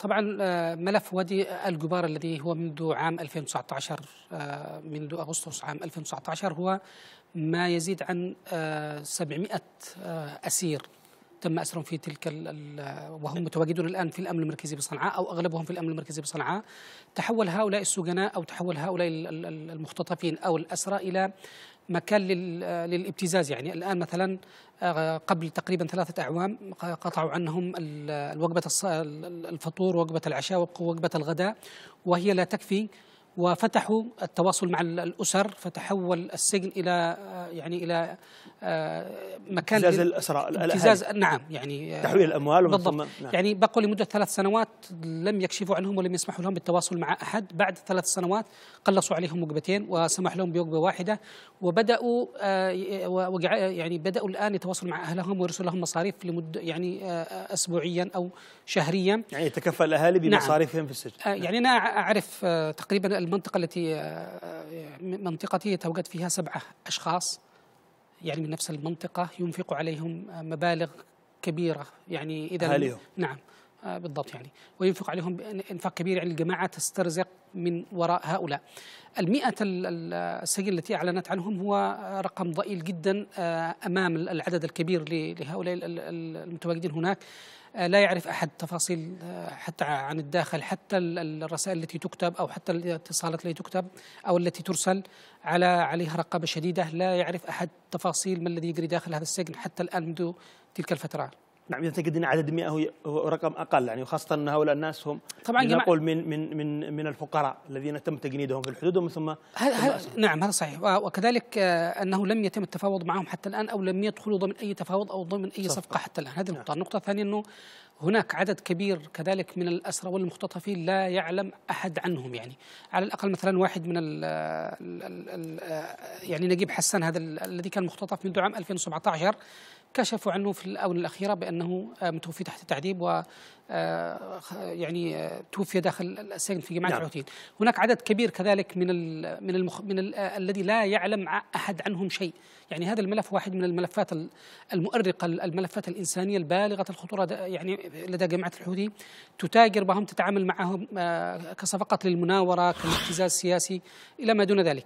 طبعا آه، ملف وادي الجبار الذي هو منذ عام 2019 آه، منذ أغسطس عام 2019 هو ما يزيد عن 700 آه، أسير تم أسرهم في تلك وهم متواجدون الآن في الأمن المركزي بصنعاء أو أغلبهم في الأمن المركزي بصنعاء تحول هؤلاء السجناء أو تحول هؤلاء المختطفين أو الأسرى إلى مكان للابتزاز يعني الآن مثلا آه، قبل تقريبا ثلاثة أعوام قطعوا عنهم وجبة الفطور ووجبة العشاء ووجبة الغداء وهي لا تكفي وفتحوا التواصل مع الأسر فتحول السجن إلى آه، يعني إلى آه، مكان ابتزاز الاسرى ابتزاز نعم يعني آه، تحويل الاموال بالضبط نعم. يعني بقوا لمده ثلاث سنوات لم يكشفوا عنهم ولم يسمحوا لهم بالتواصل مع احد بعد ثلاث سنوات قلصوا عليهم وجبتين وسمح لهم بوجبه واحده وبداوا آه، يعني بداوا الان يتواصلوا مع اهلهم ويرسلوا لهم مصاريف لمده يعني اسبوعيا او شهريا يعني يتكفل الاهالي نعم. بمصاريفهم نعم. في السجن يعني انا اعرف تقريبا المنطقه التي منطقتي يتواجد فيها سبعه اشخاص يعني من نفس المنطقة ينفق عليهم مبالغ كبيرة يعني إذا نعم آه، بالضبط يعني وينفق عليهم انفاق كبير يعني الجماعه تسترزق من وراء هؤلاء. المئة السجن التي اعلنت عنهم هو رقم ضئيل جدا آه، امام العدد الكبير لهؤلاء المتواجدين هناك. آه، لا يعرف احد تفاصيل حتى عن الداخل حتى الرسائل التي تكتب او حتى الاتصالات التي تكتب او التي ترسل على عليها رقابه شديده لا يعرف احد تفاصيل ما الذي يجري داخل هذا السجن حتى الان منذ تلك الفتره. نعم يعتقد تجد ان عدد 100 هو رقم اقل يعني وخاصه ان هؤلاء الناس هم طبعا نقول من من من من الفقراء الذين تم تجنيدهم في الحدود ومن ثم, هل هل نعم هذا صحيح وكذلك آه، انه لم يتم التفاوض معهم حتى الان او لم يدخلوا ضمن اي تفاوض او ضمن اي صفقه, صفقة حتى الان هذه نعم. النقطه، النقطه الثانيه انه هناك عدد كبير كذلك من الأسرى والمختطفين لا يعلم أحد عنهم يعني على الأقل مثلا واحد من الـ الـ الـ يعني نجيب حسان هذا الذي كان مختطف منذ عام 2017 كشفوا عنه في الآونة الأخيرة بأنه متوفي تحت التعذيب آه، يعني آه، توفي داخل السجن في جماعه الحوثيين نعم. العوتين هناك عدد كبير كذلك من الـ من المخ من آه، الذي لا يعلم احد عنهم شيء يعني هذا الملف واحد من الملفات المؤرقه الملفات الانسانيه البالغه الخطوره يعني لدى جماعه الحوثي تتاجر بهم تتعامل معهم كصفقه للمناوره كابتزاز سياسي الى ما دون ذلك